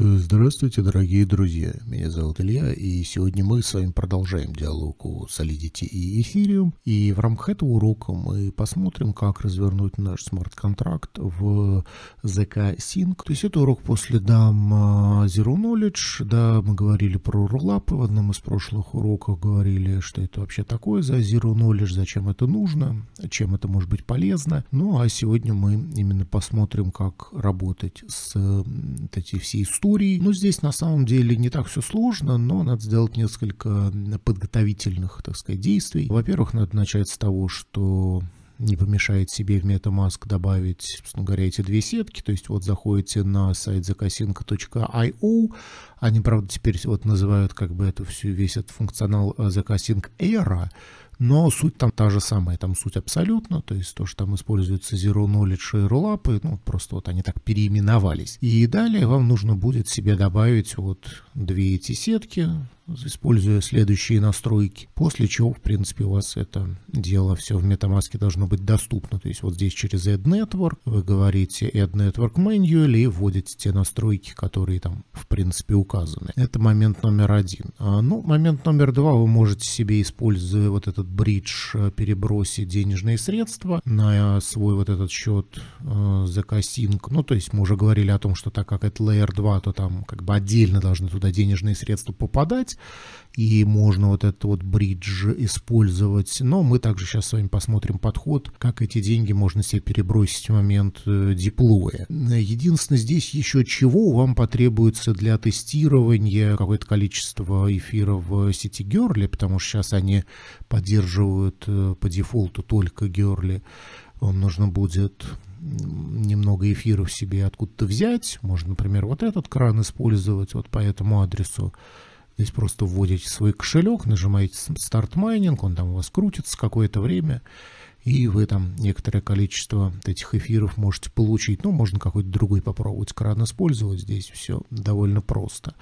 嗯。Здравствуйте, дорогие друзья! Меня зовут Илья, и сегодня мы с вами продолжаем диалог о Solidity и Ethereum. И в рамках этого урока мы посмотрим, как развернуть наш смарт-контракт в ZK Sync. То есть это урок после дам а, Zero Knowledge. Да, мы говорили про роллапы. В одном из прошлых уроков говорили, что это вообще такое за Zero Knowledge, зачем это нужно, чем это может быть полезно. Ну а сегодня мы именно посмотрим, как работать с эти все истории, ну, здесь на самом деле не так все сложно, но надо сделать несколько подготовительных, так сказать, действий. Во-первых, надо начать с того, что не помешает себе в MetaMask добавить, собственно говоря, эти две сетки. То есть вот заходите на сайт zakasync.io, они, правда, теперь вот называют как бы эту всю, весь этот функционал zakasync э, era, но суть там та же самая, там суть абсолютно, то есть то, что там используются Zero Knowledge и Rollup, ну, просто вот они так переименовались. И далее вам нужно будет себе добавить вот две эти сетки, используя следующие настройки. После чего, в принципе, у вас это дело все в MetaMask должно быть доступно. То есть вот здесь через Add Network вы говорите Add Network Manual и вводите те настройки, которые там, в принципе, указаны. Это момент номер один. А, ну, момент номер два вы можете себе, используя вот этот этот бридж э, перебросить денежные средства на э, свой вот этот счет э, за закосинг. Ну, то есть мы уже говорили о том, что так как это Layer 2, то там как бы отдельно должны туда денежные средства попадать и можно вот этот вот бридж использовать. Но мы также сейчас с вами посмотрим подход, как эти деньги можно себе перебросить в момент э, диплоя. Единственное, здесь еще чего вам потребуется для тестирования какое-то количество эфира в сети Герли, потому что сейчас они поддерживают э, по дефолту только Герли. Вам нужно будет немного эфиров себе откуда-то взять. Можно, например, вот этот кран использовать вот по этому адресу. Здесь просто вводите свой кошелек, нажимаете старт майнинг, он там у вас крутится какое-то время, и вы там некоторое количество этих эфиров можете получить. Ну, можно какой-то другой попробовать кран использовать, здесь все довольно просто.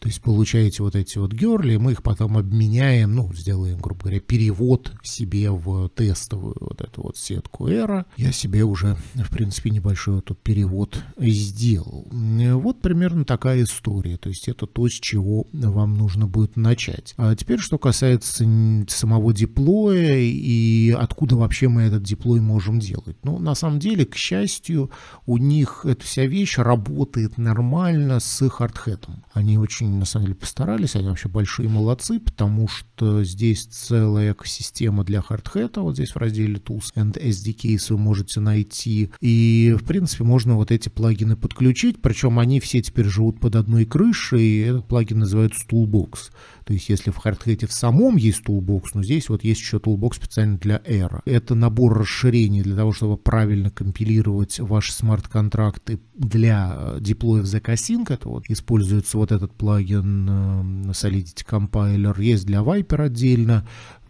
То есть получаете вот эти вот герли, мы их потом обменяем, ну, сделаем, грубо говоря, перевод себе в тестовую вот эту вот сетку Эра. Я себе уже, в принципе, небольшой вот тут перевод сделал. Вот примерно такая история. То есть это то, с чего вам нужно будет начать. А теперь, что касается самого диплоя и откуда вообще мы этот диплой можем делать. Ну, на самом деле, к счастью, у них эта вся вещь работает нормально с хардхетом. Они очень очень, на самом деле, постарались, они вообще большие молодцы, потому что здесь целая экосистема для хардхета, вот здесь в разделе Tools and SDKs вы можете найти, и, в принципе, можно вот эти плагины подключить, причем они все теперь живут под одной крышей, и этот плагин называется Toolbox. То есть, если в хардхете в самом есть Toolbox, но здесь вот есть еще Toolbox специально для Air. Это набор расширений для того, чтобы правильно компилировать ваши смарт-контракты для деплоев за Zcasin, это вот используется вот этот плагин, Volkswagen Solidity Compiler, есть для Viper отдельно,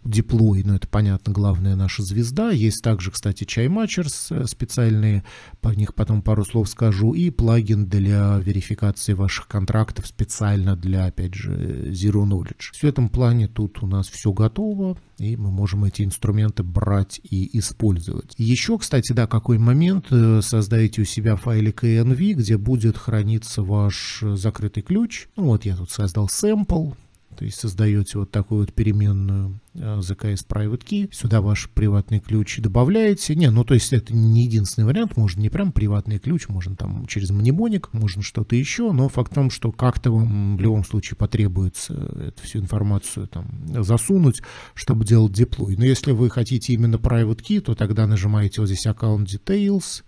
Диплой, ну это понятно, главная наша звезда. Есть также, кстати, Чаймачерс э, специальные, по них потом пару слов скажу, и плагин для верификации ваших контрактов специально для, опять же, Zero Knowledge. В этом плане тут у нас все готово, и мы можем эти инструменты брать и использовать. Еще, кстати, да, какой момент, э, создаете у себя файлик .env, где будет храниться ваш э, закрытый ключ. Ну вот я тут создал сэмпл, то есть создаете вот такую вот переменную ZKS э, Private Key, сюда ваш приватный ключ добавляете. Не, ну то есть это не единственный вариант, можно не прям приватный ключ, можно там через мнемоник, можно что-то еще, но факт в том, что как-то вам в любом случае потребуется эту всю информацию там засунуть, чтобы делать деплой. Но если вы хотите именно Private Key, то тогда нажимаете вот здесь Account Details,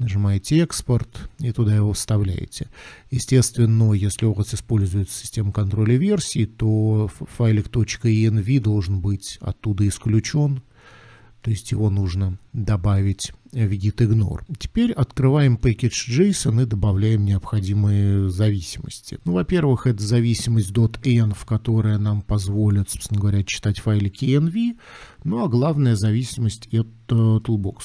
нажимаете «Экспорт» и туда его вставляете. Естественно, если у вас используется система контроля версий, то файлик .env должен быть оттуда исключен, то есть его нужно добавить в gitignore. Теперь открываем package.json и добавляем необходимые зависимости. Ну, во-первых, это зависимость .env, которая нам позволит, собственно говоря, читать файлики env. Ну, а главная зависимость — это toolbox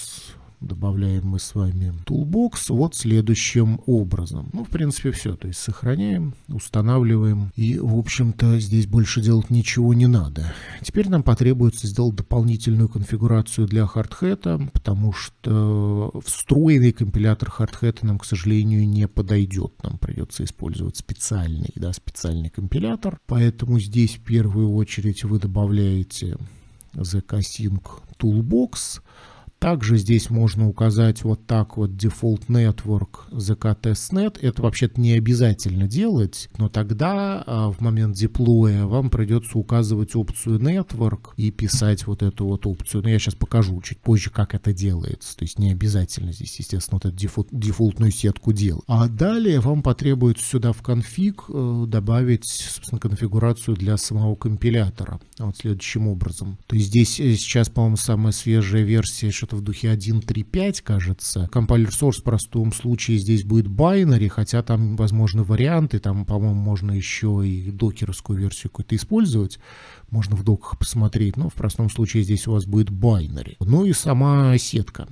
добавляем мы с вами Toolbox вот следующим образом. Ну, в принципе, все. То есть сохраняем, устанавливаем. И, в общем-то, здесь больше делать ничего не надо. Теперь нам потребуется сделать дополнительную конфигурацию для хардхета, потому что встроенный компилятор хардхета нам, к сожалению, не подойдет. Нам придется использовать специальный, да, специальный компилятор. Поэтому здесь в первую очередь вы добавляете zk-sync toolbox, также здесь можно указать вот так вот Default Network ZKTestNet. Это вообще-то не обязательно делать, но тогда а, в момент деплоя вам придется указывать опцию Network и писать вот эту вот опцию. Но я сейчас покажу чуть позже, как это делается. То есть не обязательно здесь, естественно, вот эту дефолт, дефолтную сетку делать. А далее вам потребуется сюда в конфиг э, добавить, собственно, конфигурацию для самого компилятора. Вот следующим образом. То есть здесь э, сейчас, по-моему, самая свежая версия что-то что-то в духе 1.3.5, кажется. Компайлер Source в простом случае здесь будет binary, хотя там возможны варианты, там, по-моему, можно еще и докеровскую версию какую-то использовать, можно в доках посмотреть, но в простом случае здесь у вас будет binary. Ну и сама сетка,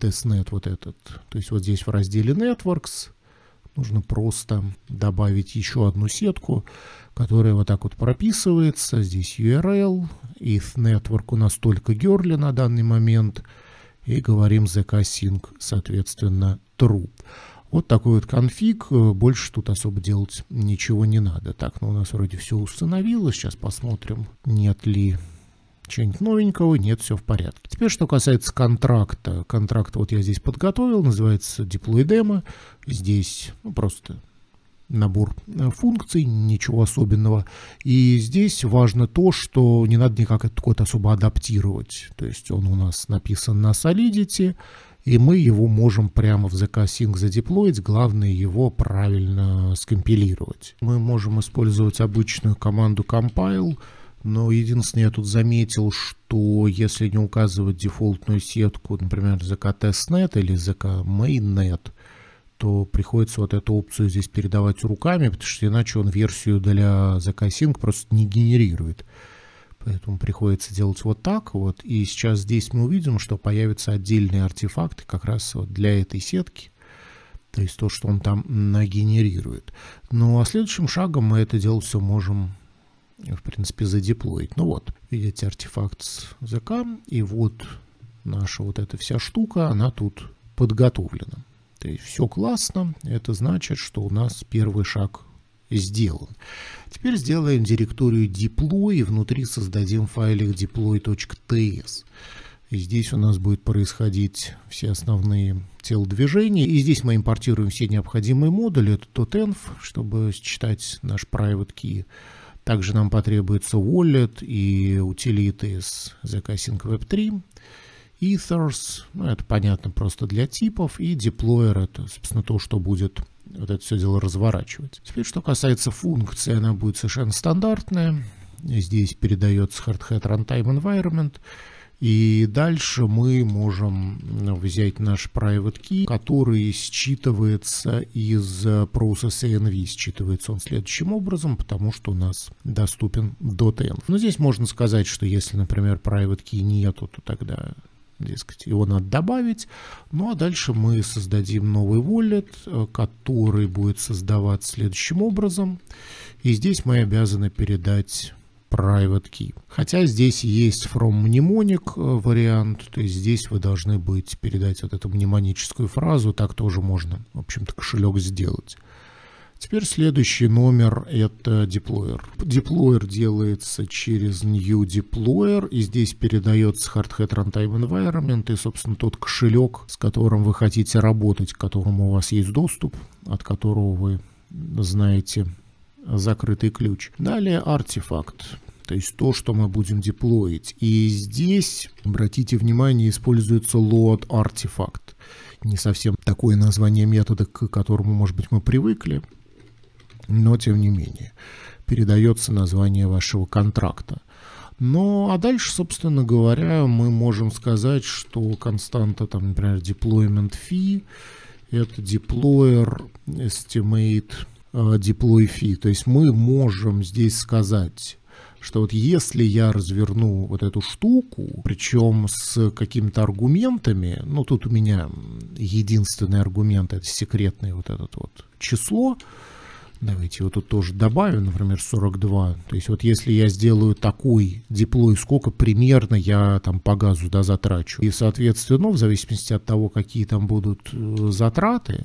testnet э, вот этот, то есть вот здесь в разделе networks, Нужно просто добавить еще одну сетку, которая вот так вот прописывается. Здесь URL, ETH Network у нас только Герли на данный момент – и говорим ZK Sync, соответственно, true. Вот такой вот конфиг, э, больше тут особо делать ничего не надо. Так, ну у нас вроде все установилось, сейчас посмотрим, нет ли чего-нибудь новенького, нет, все в порядке. Теперь, что касается контракта. Контракт вот я здесь подготовил, называется Deploy Demo. Здесь ну, просто набор э, функций, ничего особенного. И здесь важно то, что не надо никак этот код особо адаптировать. То есть он у нас написан на Solidity, и мы его можем прямо в ZK Sync задеплоить, главное его правильно скомпилировать. Мы можем использовать обычную команду compile, но единственное, я тут заметил, что если не указывать дефолтную сетку, например, ZK testnet или ZK mainnet, то приходится вот эту опцию здесь передавать руками, потому что иначе он версию для ZK-Sync просто не генерирует. Поэтому приходится делать вот так вот. И сейчас здесь мы увидим, что появятся отдельные артефакты как раз вот для этой сетки. То есть то, что он там нагенерирует. Ну а следующим шагом мы это дело все можем в принципе, задеплоить. Ну вот, видите, артефакт с ZK, и вот наша вот эта вся штука, она тут подготовлена то все классно, это значит, что у нас первый шаг сделан. Теперь сделаем директорию deploy и внутри создадим файлик deploy.ts. И здесь у нас будет происходить все основные телодвижения. И здесь мы импортируем все необходимые модули. Это env, чтобы считать наш private key. Также нам потребуется wallet и утилиты из ZK Web 3. Ethers, ну это понятно просто для типов, и Deployer, это, собственно, то, что будет вот это все дело разворачивать. Теперь, что касается функции, она будет совершенно стандартная. Здесь передается Hardhat Runtime Environment. И дальше мы можем ну, взять наш private key, который считывается из process env. Считывается он следующим образом, потому что у нас доступен .env. Но здесь можно сказать, что если, например, private key нету, то тогда дескать, его надо добавить. Ну а дальше мы создадим новый wallet, э, который будет создавать следующим образом. И здесь мы обязаны передать private key. Хотя здесь есть from mnemonic э, вариант, то есть здесь вы должны будете передать вот эту мнемоническую фразу, так тоже можно, в общем-то, кошелек сделать. Теперь следующий номер — это деплоер. Деплоер делается через New Deployer, и здесь передается Hardhead Runtime Environment и, собственно, тот кошелек, с которым вы хотите работать, к которому у вас есть доступ, от которого вы знаете закрытый ключ. Далее артефакт то есть то, что мы будем деплоить. И здесь, обратите внимание, используется load артефакт. Не совсем такое название метода, к которому, может быть, мы привыкли но тем не менее передается название вашего контракта. Ну, а дальше, собственно говоря, мы можем сказать, что константа, там, например, deployment fee, это deployer estimate а, deploy fee. То есть мы можем здесь сказать, что вот если я разверну вот эту штуку, причем с какими-то аргументами, ну тут у меня единственный аргумент это секретное вот это вот число, Давайте вот тут тоже добавим, например, 42. То есть вот если я сделаю такой диплой, сколько примерно я там по газу да, затрачу. И, соответственно, ну, в зависимости от того, какие там будут э, затраты,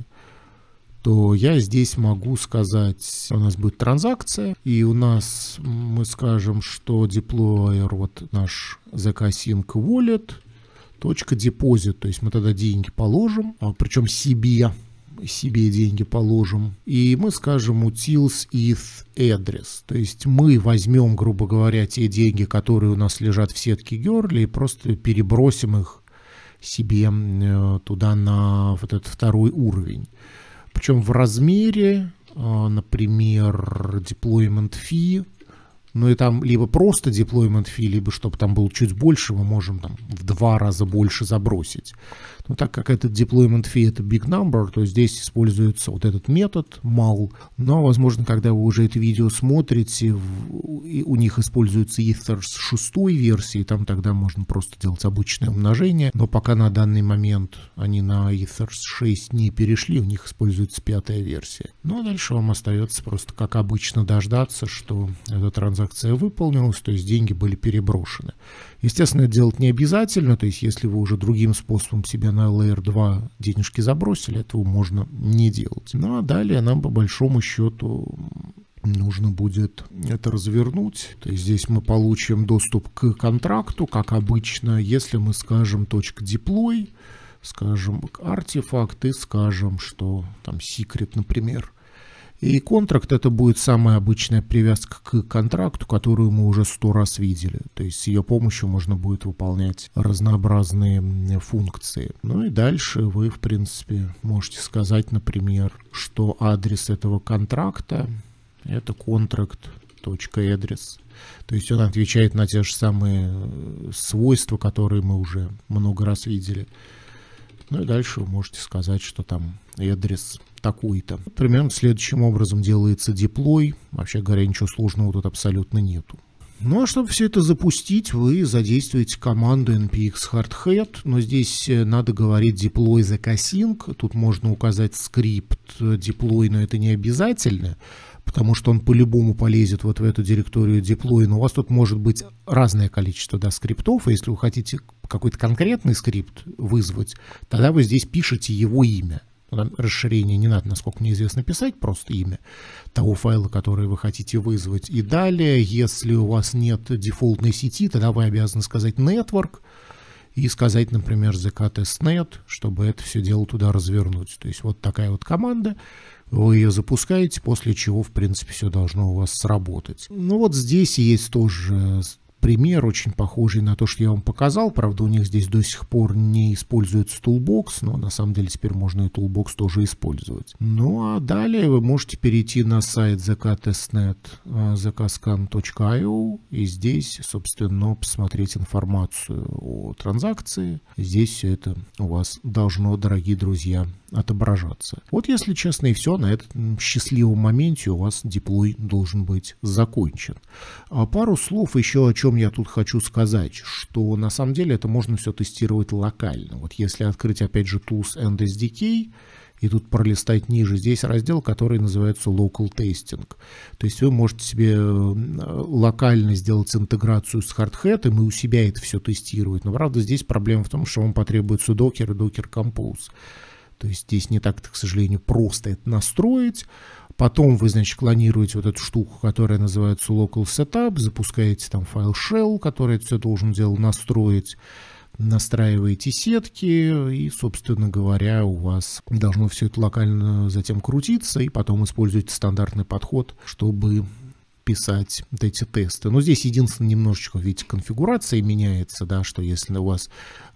то я здесь могу сказать, у нас будет транзакция, и у нас мы скажем, что деплоер вот наш ZK-Sync Wallet, точка депозит, то есть мы тогда деньги положим, а причем себе, себе деньги положим, и мы скажем utils if address. То есть мы возьмем, грубо говоря, те деньги, которые у нас лежат в сетке Герли, и просто перебросим их себе э, туда на вот этот второй уровень. Причем в размере, а, например, deployment fee ну и там либо просто deployment fee, либо чтобы там было чуть больше, мы можем там в два раза больше забросить. Но ну, так как этот deployment fee это big number, то здесь используется вот этот метод mal. Но, ну, а, возможно, когда вы уже это видео смотрите, у них используется Ether с шестой версии, там тогда можно просто делать обычное умножение. Но пока на данный момент они на Ether 6 не перешли, у них используется пятая версия. Ну а дальше вам остается просто, как обычно, дождаться, что этот транзакция транзакция выполнилась, то есть деньги были переброшены. Естественно, это делать не обязательно, то есть если вы уже другим способом себе на Layer 2 денежки забросили, этого можно не делать. Ну а далее нам по большому счету нужно будет это развернуть. То есть здесь мы получим доступ к контракту, как обычно, если мы скажем .deploy, скажем артефакт и скажем, что там секрет, например, и контракт это будет самая обычная привязка к контракту, которую мы уже сто раз видели. То есть с ее помощью можно будет выполнять разнообразные функции. Ну и дальше вы, в принципе, можете сказать, например, что адрес этого контракта это contract.address. То есть он отвечает на те же самые э, свойства, которые мы уже много раз видели. Ну и дальше вы можете сказать, что там адрес такой-то. Примерно следующим образом делается деплой. Вообще говоря, ничего сложного тут абсолютно нету. Ну а чтобы все это запустить, вы задействуете команду npx hardhead, но здесь э, надо говорить deploy the casing. Тут можно указать скрипт deploy, э, но это не обязательно, потому что он по-любому полезет вот в эту директорию deploy, но у вас тут может быть разное количество да, скриптов, и если вы хотите какой-то конкретный скрипт вызвать, тогда вы здесь пишете его имя. Нам расширение не надо, насколько мне известно, писать, просто имя того файла, который вы хотите вызвать. И далее, если у вас нет дефолтной сети, тогда вы обязаны сказать network и сказать, например, zk-testnet, чтобы это все дело туда развернуть. То есть вот такая вот команда, вы ее запускаете, после чего, в принципе, все должно у вас сработать. Ну вот здесь есть тоже пример, очень похожий на то, что я вам показал. Правда, у них здесь до сих пор не используется Toolbox, но на самом деле теперь можно и Toolbox тоже использовать. Ну а далее вы можете перейти на сайт zk.testnet, э, zkscan.io и здесь, собственно, посмотреть информацию о транзакции. Здесь все это у вас должно, дорогие друзья, отображаться. Вот, если честно, и все. На этом счастливом моменте у вас диплой должен быть закончен. А пару слов еще о чем чем я тут хочу сказать, что на самом деле это можно все тестировать локально. Вот если открыть опять же Tools and SDK, и тут пролистать ниже. Здесь раздел, который называется Local Testing. То есть вы можете себе э, локально сделать интеграцию с Hardhat, и мы у себя это все тестировать. Но правда здесь проблема в том, что вам потребуется Docker и Docker Compose. То есть здесь не так, то к сожалению, просто это настроить. Потом вы, значит, клонируете вот эту штуку, которая называется local setup, запускаете там файл shell, который это все должен дело настроить, настраиваете сетки, и, собственно говоря, у вас должно все это локально затем крутиться, и потом используете стандартный подход, чтобы писать вот эти тесты. Но здесь единственное немножечко, видите, конфигурация меняется, да, что если у вас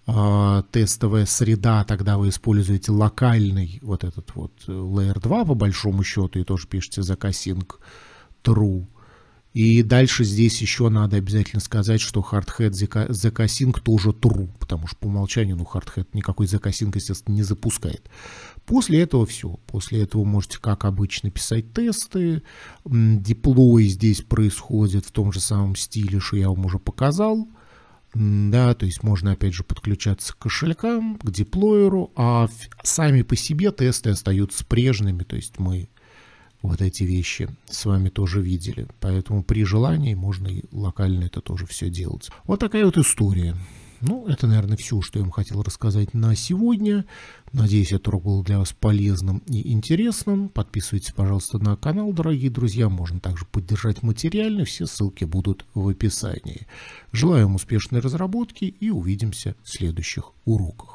э, тестовая среда, тогда вы используете локальный вот этот вот э, Layer 2 по большому счету и тоже пишете за закосинг true. И дальше здесь еще надо обязательно сказать, что hardhead закосинг тоже true, потому что по умолчанию ну, hardhead никакой закосинг, естественно, не запускает. После этого все. После этого можете, как обычно, писать тесты. Диплой здесь происходит в том же самом стиле, что я вам уже показал. Да, то есть можно, опять же, подключаться к кошелькам, к диплоеру, а сами по себе тесты остаются прежними, то есть мы вот эти вещи с вами тоже видели. Поэтому при желании можно и локально это тоже все делать. Вот такая вот история. Ну, это, наверное, все, что я вам хотел рассказать на сегодня. Надеюсь, этот урок был для вас полезным и интересным. Подписывайтесь, пожалуйста, на канал, дорогие друзья. Можно также поддержать материально. Все ссылки будут в описании. Желаю вам успешной разработки и увидимся в следующих уроках.